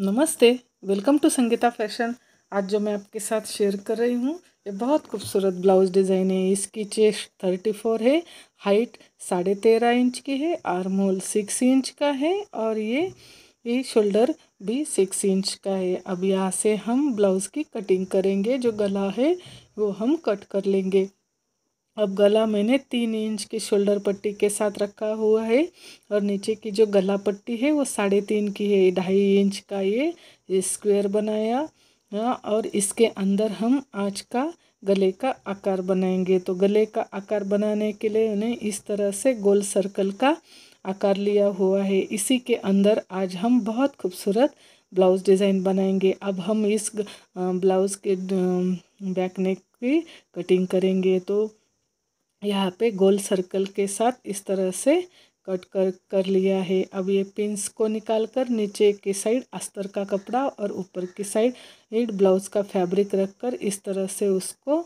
नमस्ते welcome to Sangeeta fashion आज जो मैं आपके साथ शेयर कर रही हूँ ये बहुत खूबसूरत ब्लाउज डिज़ाइन है इसकी चेस्ट थर्टी फोर है हाइट साढ़े तेरह इंच की है आर्म होल सिक्स इंच का है और ये ये शोल्डर भी सिक्स इंच का है अब यहाँ से हम ब्लाउज़ की कटिंग करेंगे जो गला है वो हम कट कर लेंगे अब गला मैंने तीन इंच की शोल्डर पट्टी के साथ रखा हुआ है और नीचे की जो गला पट्टी है वो साढ़े तीन की है ढाई इंच का ये स्क्वायर बनाया हाँ, और इसके अंदर हम आज का गले का आकार बनाएंगे तो गले का आकार बनाने के लिए उन्हें इस तरह से गोल सर्कल का आकार लिया हुआ है इसी के अंदर आज हम बहुत खूबसूरत ब्लाउज़ डिज़ाइन बनाएंगे अब हम इस ब्लाउज़ के बैकनेक की कटिंग करेंगे तो यहाँ पे गोल सर्कल के साथ इस तरह से कट कर कर लिया है अब ये पिंस को निकाल कर नीचे की साइड अस्तर का कपड़ा और ऊपर की साइड नीट ब्लाउज़ का फैब्रिक रख कर इस तरह से उसको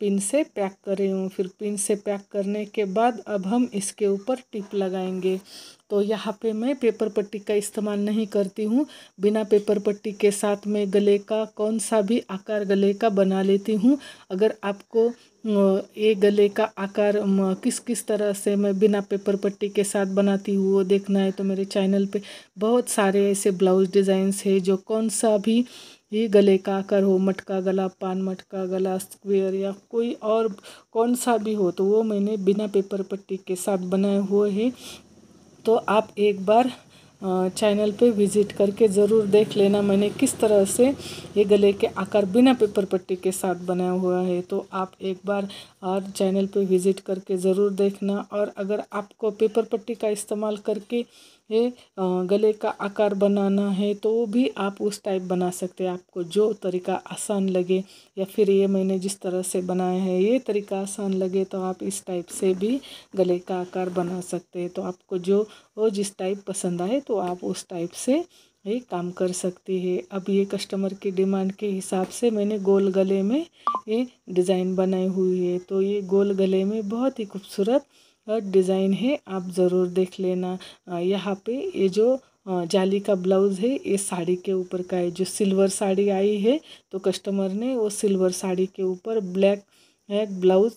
पिन से पैक कर रही हूँ फिर पिन से पैक करने के बाद अब हम इसके ऊपर टिप लगाएंगे तो यहाँ पे मैं पेपर पट्टी का इस्तेमाल नहीं करती हूँ बिना पेपर पट्टी के साथ मैं गले का कौन सा भी आकार गले का बना लेती हूँ अगर आपको ये गले का आकार किस किस तरह से मैं बिना पेपर पट्टी के साथ बनाती हूँ वो देखना है तो मेरे चैनल पे बहुत सारे ऐसे ब्लाउज डिज़ाइंस है जो कौन सा भी ये गले का आकार हो मटका गला पान मटका गला स्क्वेयर या कोई और कौन सा भी हो तो वो मैंने बिना पेपर पट्टी के साथ बनाए हुए हैं तो आप एक बार चैनल पे विज़िट करके ज़रूर देख लेना मैंने किस तरह से ये गले के आकार बिना पेपर पट्टी के साथ बनाया हुआ है तो आप एक बार और चैनल पे विज़िट करके ज़रूर देखना और अगर आपको पेपर पट्टी का इस्तेमाल करके है गले का आकार बनाना है तो वो भी आप उस टाइप बना सकते हैं आपको जो तरीका आसान लगे या फिर ये मैंने जिस तरह से बनाया है ये तरीका आसान लगे तो आप इस टाइप से भी गले का आकार बना सकते हैं तो आपको जो वो जिस टाइप पसंद आए तो आप उस टाइप से ये काम कर सकती है अब ये कस्टमर की डिमांड के हिसाब से मैंने गोल गले में ये डिज़ाइन बनाई हुई है तो ये गोल गले में बहुत ही खूबसूरत डिज़ाइन है आप ज़रूर देख लेना यहाँ पे ये जो जाली का ब्लाउज़ है ये साड़ी के ऊपर का है जो सिल्वर साड़ी आई है तो कस्टमर ने वो सिल्वर साड़ी के ऊपर ब्लैक एक ब्लाउज़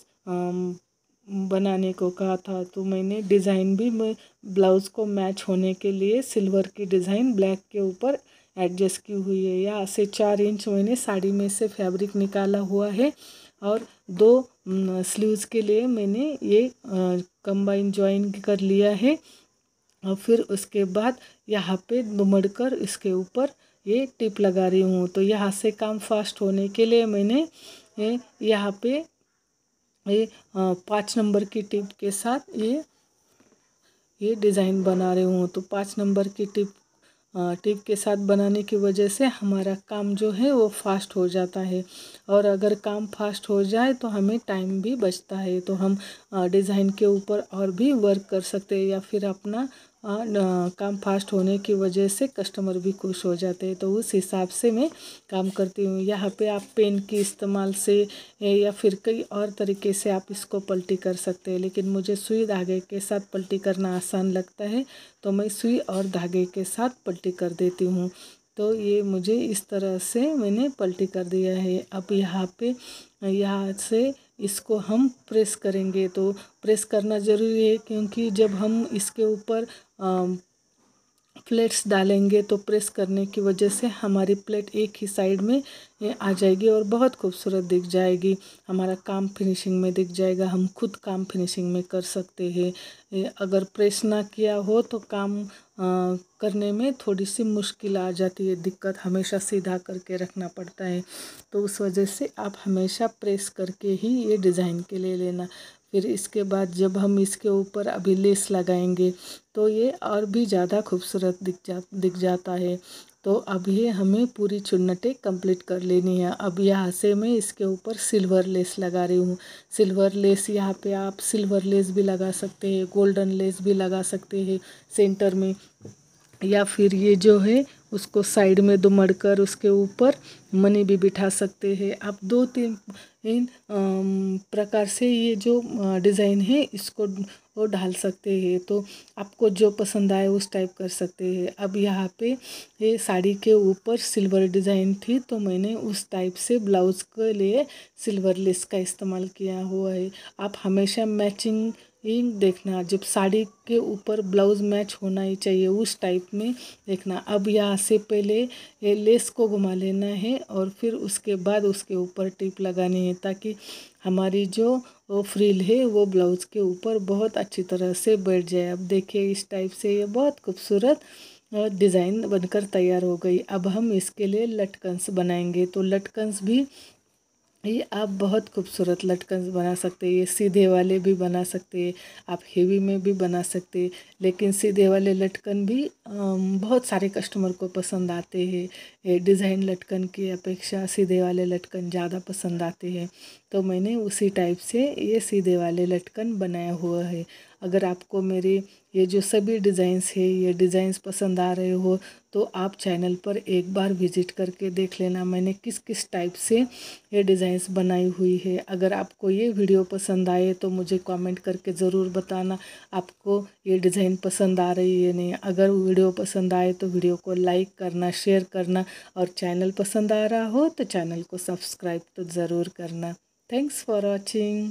बनाने को कहा था तो मैंने डिज़ाइन भी मैं ब्लाउज़ को मैच होने के लिए सिल्वर की डिज़ाइन ब्लैक के ऊपर एडजस्ट की हुई है यहाँ से चार इंच मैंने साड़ी में से फैब्रिक निकाला हुआ है और दो स्लीव्स के लिए मैंने ये कंबाइन ज्वाइन कर लिया है और फिर उसके बाद यहाँ पे कर इसके ऊपर ये टिप लगा रही हूँ तो यहाँ से काम फास्ट होने के लिए मैंने यहाँ पे ये पाँच नंबर की टिप के साथ ये ये डिज़ाइन बना रही हूँ तो पाँच नंबर की टिप टिप के साथ बनाने की वजह से हमारा काम जो है वो फास्ट हो जाता है और अगर काम फास्ट हो जाए तो हमें टाइम भी बचता है तो हम डिज़ाइन के ऊपर और भी वर्क कर सकते हैं या फिर अपना काम फास्ट होने की वजह से कस्टमर भी खुश हो जाते हैं तो उस हिसाब से मैं काम करती हूँ यहाँ पे आप पेन के इस्तेमाल से या फिर कई और तरीके से आप इसको पलटी कर सकते हैं लेकिन मुझे सुई धागे के साथ पलटी करना आसान लगता है तो मैं सुई और धागे के साथ पलटी कर देती हूँ तो ये मुझे इस तरह से मैंने पलटी कर दिया है अब यहाँ पे यहाँ से इसको हम प्रेस करेंगे तो प्रेस करना ज़रूरी है क्योंकि जब हम इसके ऊपर प्लेट्स डालेंगे तो प्रेस करने की वजह से हमारी प्लेट एक ही साइड में आ जाएगी और बहुत खूबसूरत दिख जाएगी हमारा काम फिनिशिंग में दिख जाएगा हम खुद काम फिनिशिंग में कर सकते हैं अगर प्रेस ना किया हो तो काम करने में थोड़ी सी मुश्किल आ जाती है दिक्कत हमेशा सीधा करके रखना पड़ता है तो उस वजह से आप हमेशा प्रेस करके ही ये डिज़ाइन के ले लेना फिर इसके बाद जब हम इसके ऊपर अभी लेस लगाएंगे तो ये और भी ज़्यादा खूबसूरत दिख जा दिख जाता है तो अब ये हमें पूरी चुन्नटे कंप्लीट कर लेनी है अब यहाँ से मैं इसके ऊपर सिल्वर लेस लगा रही हूँ सिल्वर लेस यहाँ पे आप सिल्वर लेस भी लगा सकते हैं गोल्डन लेस भी लगा सकते हैं सेंटर में या फिर ये जो है उसको साइड में दो मड़कर उसके ऊपर मनी भी बिठा सकते हैं आप दो तीन इन प्रकार से ये जो डिज़ाइन है इसको वो डाल सकते हैं तो आपको जो पसंद आए उस टाइप कर सकते हैं अब यहाँ पे ये साड़ी के ऊपर सिल्वर डिज़ाइन थी तो मैंने उस टाइप से ब्लाउज़ के लिए सिल्वर लेस का इस्तेमाल किया हुआ है आप हमेशा मैचिंग ही देखना जब साड़ी के ऊपर ब्लाउज मैच होना ही चाहिए उस टाइप में देखना अब यहाँ से पहले ये लेस को घुमा लेना है और फिर उसके बाद उसके ऊपर टिप लगानी है ताकि हमारी जो फ्रिल है वो ब्लाउज के ऊपर बहुत अच्छी तरह से बैठ जाए अब देखिए इस टाइप से ये बहुत खूबसूरत डिज़ाइन बनकर तैयार हो गई अब हम इसके लिए लटकंस बनाएंगे तो लटकंस भी ये आप बहुत खूबसूरत लटकन बना सकते ये सीधे वाले भी बना सकते आप हेवी में भी बना सकते लेकिन सीधे वाले लटकन भी बहुत सारे कस्टमर को पसंद आते हैं ये डिज़ाइन लटकन की अपेक्षा सीधे वाले लटकन ज़्यादा पसंद आते हैं तो मैंने उसी टाइप से ये सीधे वाले लटकन बनाया हुआ है अगर आपको मेरे ये जो सभी डिज़ाइंस है ये डिज़ाइंस पसंद आ रहे हो तो आप चैनल पर एक बार विज़िट करके देख लेना मैंने किस किस टाइप से ये डिज़ाइंस बनाई हुई है अगर आपको ये वीडियो पसंद आए तो मुझे कमेंट करके ज़रूर बताना आपको ये डिज़ाइन पसंद आ रही है नहीं अगर वीडियो पसंद आए तो वीडियो को लाइक करना शेयर करना और चैनल पसंद आ रहा हो तो चैनल को सब्सक्राइब तो ज़रूर करना थैंक्स फॉर वॉचिंग